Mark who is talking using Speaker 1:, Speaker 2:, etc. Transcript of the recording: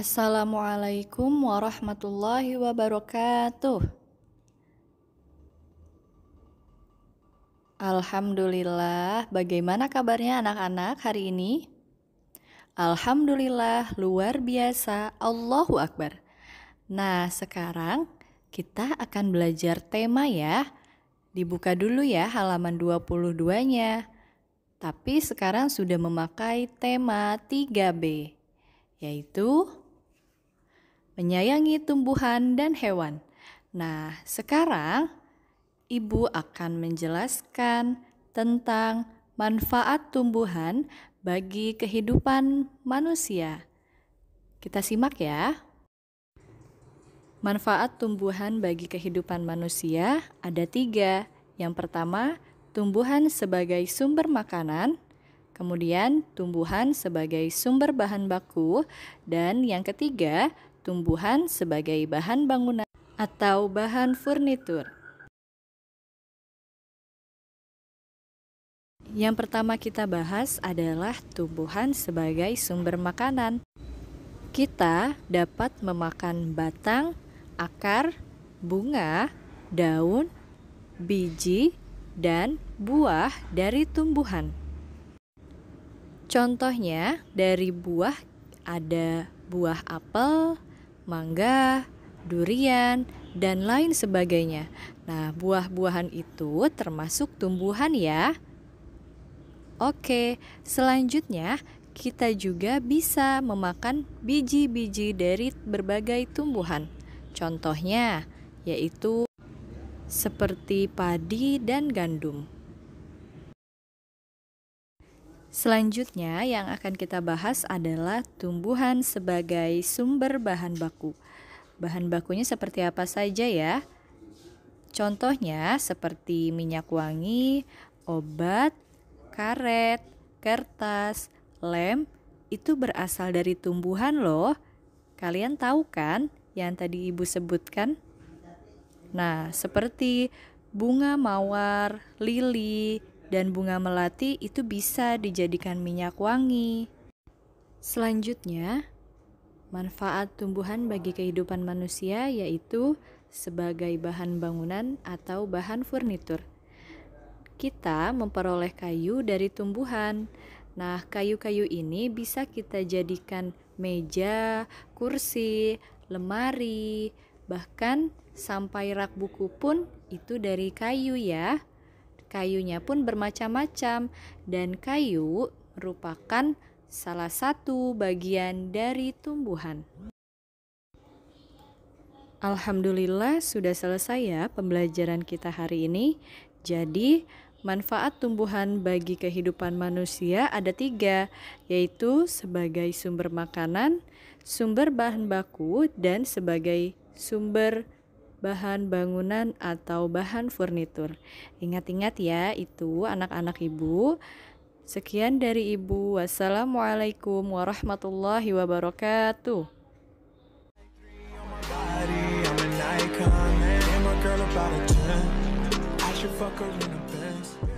Speaker 1: Assalamualaikum warahmatullahi wabarakatuh. Alhamdulillah, bagaimana kabarnya anak-anak hari ini? Alhamdulillah, luar biasa. Allahu akbar. Nah, sekarang kita akan belajar tema ya. Dibuka dulu ya halaman 22-nya. Tapi sekarang sudah memakai tema 3B, yaitu menyayangi tumbuhan dan hewan. Nah, sekarang Ibu akan menjelaskan tentang manfaat tumbuhan bagi kehidupan manusia. Kita simak ya. Manfaat tumbuhan bagi kehidupan manusia ada tiga. Yang pertama, tumbuhan sebagai sumber makanan, kemudian tumbuhan sebagai sumber bahan baku, dan yang ketiga, tumbuhan sebagai bahan bangunan atau bahan furnitur. Yang pertama kita bahas adalah tumbuhan sebagai sumber makanan. Kita dapat memakan batang, akar, bunga, daun, biji, dan buah dari tumbuhan. Contohnya dari buah ada buah apel, mangga, durian, dan lain sebagainya. Nah, buah-buahan itu termasuk tumbuhan ya. Oke, selanjutnya kita juga bisa memakan biji-biji dari berbagai tumbuhan. Contohnya yaitu seperti padi dan gandum. Selanjutnya yang akan kita bahas adalah tumbuhan sebagai sumber bahan baku. Bahan bakunya seperti apa saja ya? Contohnya seperti minyak wangi, obat, karet, kertas, lem itu berasal dari tumbuhan loh. Kalian tahu kan yang tadi Ibu sebutkan? Nah, seperti bunga mawar, lili, dan bunga melati itu bisa dijadikan minyak wangi. Selanjutnya, manfaat tumbuhan bagi kehidupan manusia yaitu sebagai bahan bangunan atau bahan furnitur. Kita memperoleh kayu dari tumbuhan. Nah, kayu-kayu ini bisa kita jadikan meja, kursi, lemari, bahkan sampai rak buku pun itu dari kayu ya. Kayunya pun bermacam-macam dan kayu merupakan salah satu bagian dari tumbuhan. Alhamdulillah sudah selesai ya pembelajaran kita hari ini. Jadi manfaat tumbuhan bagi kehidupan manusia ada tiga, yaitu sebagai sumber makanan, sumber bahan baku, dan sebagai sumber bahan bangunan atau bahan furnitur. Ingat-ingat ya, itu anak-anak ibu. Sekian dari ibu. Wassalamualaikum warahmatullahi wabarakatuh.